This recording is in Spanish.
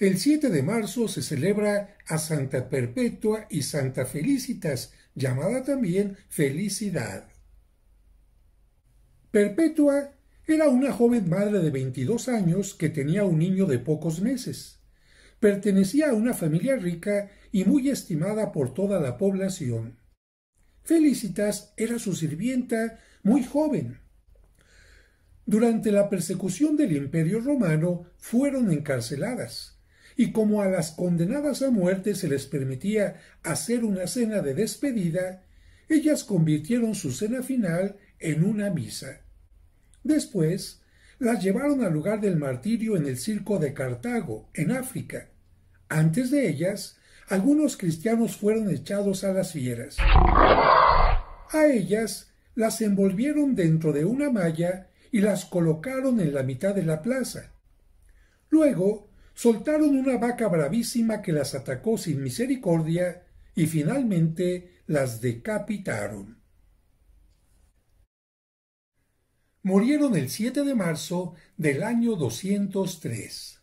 El 7 de marzo se celebra a Santa Perpetua y Santa Felicitas, llamada también Felicidad. Perpetua era una joven madre de 22 años que tenía un niño de pocos meses. Pertenecía a una familia rica y muy estimada por toda la población. Felicitas era su sirvienta muy joven. Durante la persecución del Imperio Romano fueron encarceladas, y como a las condenadas a muerte se les permitía hacer una cena de despedida, ellas convirtieron su cena final en una misa. Después, las llevaron al lugar del martirio en el circo de Cartago, en África. Antes de ellas, algunos cristianos fueron echados a las fieras. A ellas las envolvieron dentro de una malla y las colocaron en la mitad de la plaza. Luego soltaron una vaca bravísima que las atacó sin misericordia y finalmente las decapitaron. Murieron el 7 de marzo del año 203.